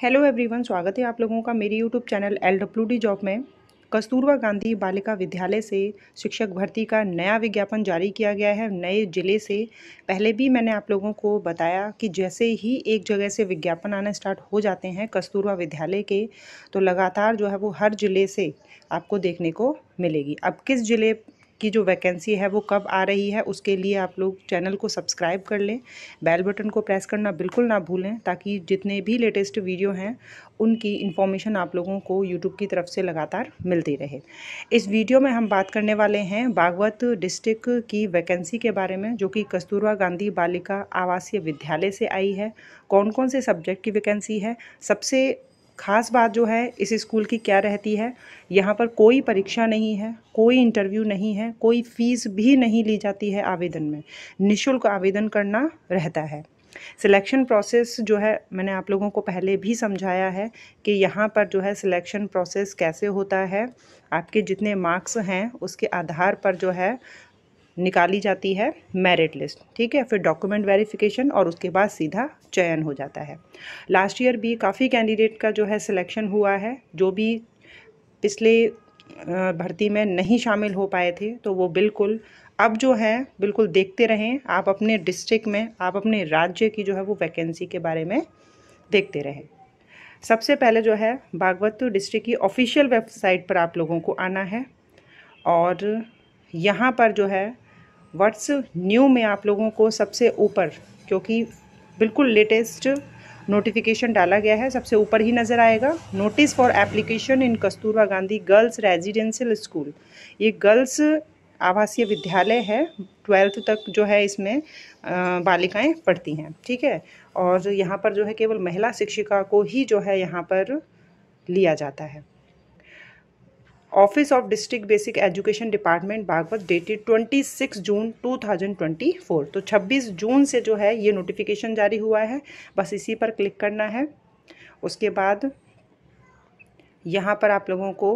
hello everyone स्वागत है आप लोगों का मेरी YouTube channel L W D job में कस्तूरबा गांधी बालिका विद्यालय से शिक्षक भर्ती का नया विज्ञापन जारी किया गया है नए जिले से पहले भी मैंने आप लोगों को बताया कि जैसे ही एक जगह से विज्ञापन आना स्टार्ट हो जाते हैं कस्तूरबा विद्यालय के तो लगातार जो है वो हर जिले से आपको देखने को मिलेगी अब किस जिले की जो वैकेंसी है वो कब आ रही है उसके लिए आप लोग चैनल को सब्सक्राइब कर लें बेल बटन को प्रेस करना बिल्कुल ना भूलें ताकि जितने भी लेटेस्ट वीडियो हैं उनकी इन्फॉर्मेशन आप लोगों को यूट्यूब की तरफ से लगातार मिलती रहे इस वीडियो में हम बात करने वाले हैं बागवत डिस्ट्रिक्ट की वैकेंसी के बारे में जो कि कस्तूरबा गांधी बालिका आवासीय विद्यालय से आई है कौन कौन से सब्जेक्ट की वैकेंसी है सबसे खास बात जो है इस स्कूल की क्या रहती है यहाँ पर कोई परीक्षा नहीं है कोई इंटरव्यू नहीं है कोई फ़ीस भी नहीं ली जाती है आवेदन में निशुल्क आवेदन करना रहता है सिलेक्शन प्रोसेस जो है मैंने आप लोगों को पहले भी समझाया है कि यहाँ पर जो है सिलेक्शन प्रोसेस कैसे होता है आपके जितने मार्क्स हैं उसके आधार पर जो है निकाली जाती है मेरिट लिस्ट ठीक है फिर डॉक्यूमेंट वेरिफिकेशन और उसके बाद सीधा चयन हो जाता है लास्ट ईयर भी काफ़ी कैंडिडेट का जो है सिलेक्शन हुआ है जो भी पिछले भर्ती में नहीं शामिल हो पाए थे तो वो बिल्कुल अब जो है बिल्कुल देखते रहें आप अपने डिस्ट्रिक्ट में आप अपने राज्य की जो है वो वैकेंसी के बारे में देखते रहें सबसे पहले जो है बागवतपुर डिस्ट्रिक्ट की ऑफिशियल वेबसाइट पर आप लोगों को आना है और यहाँ पर जो है व्हाट्स न्यू में आप लोगों को सबसे ऊपर क्योंकि बिल्कुल लेटेस्ट नोटिफिकेशन डाला गया है सबसे ऊपर ही नज़र आएगा notice for application in Kasturba Gandhi girls residential school ये गर्ल्स आवासीय विद्यालय है ट्वेल्थ तक जो है इसमें बालिकाएं पढ़ती हैं ठीक है और यहाँ पर जो है केवल महिला शिक्षिका को ही जो है यहाँ पर लिया जाता है office of district basic education department बागवत डेटेड 26 जून 2024 तो 26 जून से जो है ये नोटिफिकेशन जारी हुआ है बस इसी पर क्लिक करना है उसके बाद यहाँ पर आप लोगों को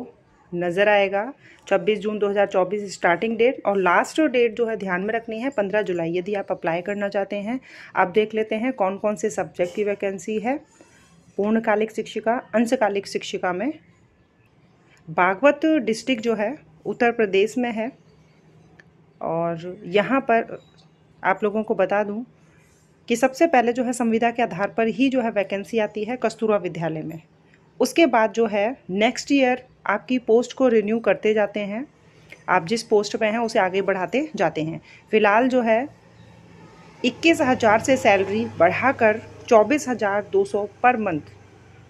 नज़र आएगा 26 जून 2024 स्टार्टिंग डेट और लास्ट डेट जो है ध्यान में रखनी है 15 जुलाई यदि आप अप्लाई करना चाहते हैं आप देख लेते हैं कौन कौन से सब्जेक्ट की वैकेंसी है पूर्णकालिक शिक्षिका अंशकालिक शिक्षिका में बागवत डिस्ट्रिक्ट जो है उत्तर प्रदेश में है और यहाँ पर आप लोगों को बता दूँ कि सबसे पहले जो है संविदा के आधार पर ही जो है वैकेंसी आती है कस्तूरा विद्यालय में उसके बाद जो है नेक्स्ट ईयर आपकी पोस्ट को रिन्यू करते जाते हैं आप जिस पोस्ट पे हैं उसे आगे बढ़ाते जाते हैं फिलहाल जो है इक्कीस हज़ार से सैलरी बढ़ाकर चौबीस हज़ार दो सौ पर मंथ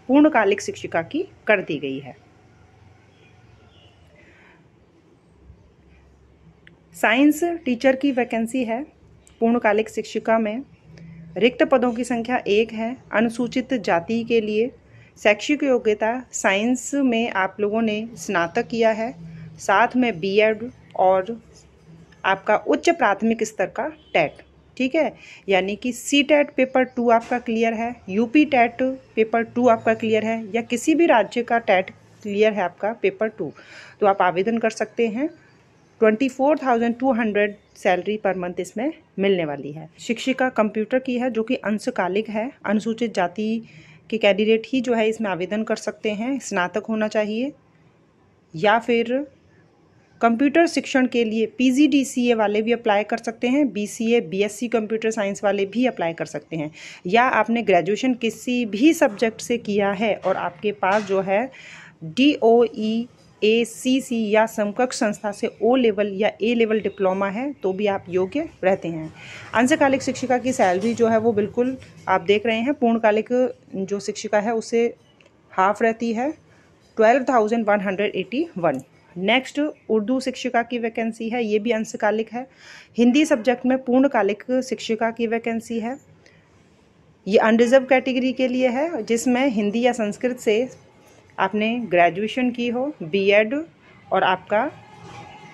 पूर्णकालिक शिक्षिका की कर दी गई है साइंस टीचर की वैकेंसी है पूर्णकालिक शिक्षिका में रिक्त पदों की संख्या एक है अनुसूचित जाति के लिए शैक्षिक योग्यता साइंस में आप लोगों ने स्नातक किया है साथ में बीएड और आपका उच्च प्राथमिक स्तर का टेट ठीक है यानी कि सी टेट पेपर टू आपका क्लियर है यूपी टेट पेपर टू आपका क्लियर है या किसी भी राज्य का टेट क्लियर है आपका पेपर टू तो आप आवेदन कर सकते हैं twenty four thousand two hundred salary per month इसमें मिलने वाली है शिक्षिका कंप्यूटर की है जो कि अंशकालिक है अनुसूचित जाति के कैंडिडेट ही जो है इसमें आवेदन कर सकते हैं स्नातक होना चाहिए या फिर कंप्यूटर शिक्षण के लिए पीजीडीसीए वाले भी अप्लाई कर सकते हैं बीसीए बीएससी कंप्यूटर साइंस वाले भी अप्लाई कर सकते हैं या आपने ग्रेजुएशन किसी भी सब्जेक्ट से किया है और आपके पास जो है डी ओ ई ए सी सी या समकक्ष संस्था से ओ लेवल या ए लेवल डिप्लोमा है तो भी आप योग्य रहते हैं अंशकालिक शिक्षिका की सैलरी जो है वो बिल्कुल आप देख रहे हैं पूर्णकालिक जो शिक्षिका है उसे हाफ रहती है twelve thousand one hundred eighty one next Urdu शिक्षिका की वैकेंसी है ये भी अंशकालिक है हिंदी सब्जेक्ट में पूर्णकालिक शिक्षिका की वैकेंसी है ये अनरिजर्व कैटेगरी के लिए है जिसमें हिंदी या संस्कृत से आपने ग्रेजुएशन की हो बीएड और आपका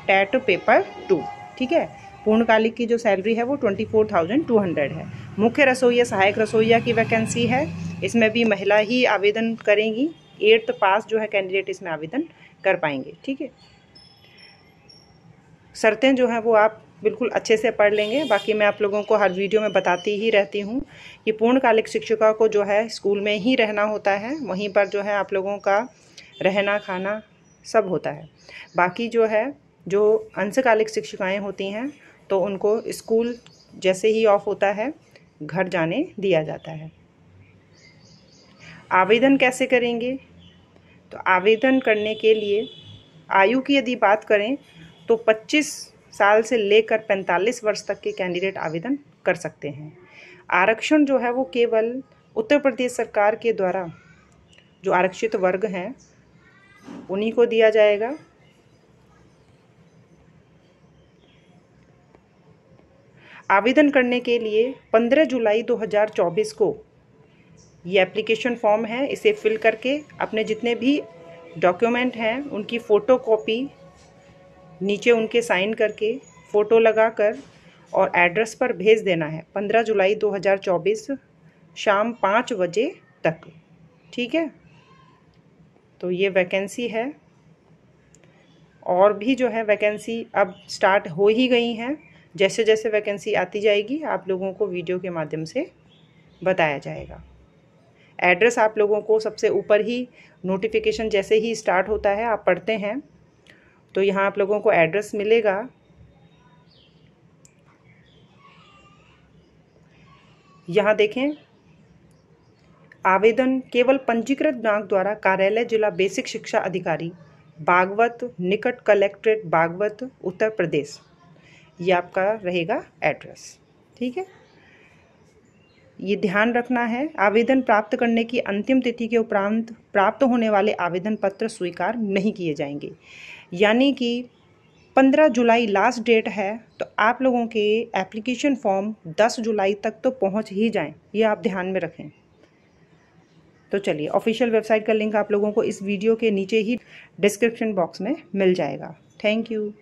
टैट पेपर टू ठीक है पूर्णकालिक की जो सैलरी है वो twenty four thousand two hundred है मुख्य रसोईया सहायक रसोईया की वैकेंसी है इसमें भी महिला ही आवेदन करेंगी एट्थ पास जो है कैंडिडेट इसमें आवेदन कर पाएंगे ठीक है शर्तें जो हैं वो आप बिल्कुल अच्छे से पढ़ लेंगे बाकी मैं आप लोगों को हर वीडियो में बताती ही रहती हूँ कि पूर्णकालिक शिक्षिका को जो है स्कूल में ही रहना होता है वहीं पर जो है आप लोगों का रहना खाना सब होता है बाकी जो है जो अंशकालिक शिक्षिकाएँ होती हैं तो उनको स्कूल जैसे ही ऑफ होता है घर जाने दिया जाता है आवेदन कैसे करेंगे तो आवेदन करने के लिए आयु की यदि बात करें तो साल से लेकर 45 वर्ष तक के कैंडिडेट आवेदन कर सकते हैं आरक्षण जो है वो केवल उत्तर प्रदेश सरकार के द्वारा जो आरक्षित वर्ग हैं उन्हीं को दिया जाएगा आवेदन करने के लिए 15 जुलाई 2024 को ये एप्लीकेशन फॉर्म है इसे फिल करके अपने जितने भी डॉक्यूमेंट हैं उनकी फ़ोटो कॉपी नीचे उनके साइन करके फ़ोटो लगाकर और एड्रेस पर भेज देना है पंद्रह जुलाई दो हज़ार चौबीस शाम पाँच बजे तक ठीक है तो ये वैकेंसी है और भी जो है वैकेंसी अब स्टार्ट हो ही गई हैं जैसे जैसे वैकेंसी आती जाएगी आप लोगों को वीडियो के माध्यम से बताया जाएगा एड्रेस आप लोगों को सबसे ऊपर ही नोटिफिकेशन जैसे ही स्टार्ट होता है आप पढ़ते हैं तो यहाँ आप लोगों को एड्रेस मिलेगा यहाँ देखें आवेदन केवल पंजीकृत बैंक द्वारा कार्यालय जिला बेसिक शिक्षा अधिकारी बागवत निकट कलेक्ट्रेट बागवत उत्तर प्रदेश ये आपका रहेगा एड्रेस ठीक है ये ध्यान रखना है आवेदन प्राप्त करने की अंतिम तिथि के उपरांत प्राप्त होने वाले आवेदन पत्र स्वीकार नहीं किए जाएंगे यानी कि 15 जुलाई लास्ट डेट है तो आप लोगों के एप्लीकेशन फॉर्म 10 जुलाई तक तो पहुंच ही जाएं ये आप ध्यान में रखें तो चलिए ऑफिशियल वेबसाइट का लिंक आप लोगों को इस वीडियो के नीचे ही डिस्क्रिप्शन बॉक्स में मिल जाएगा थैंक यू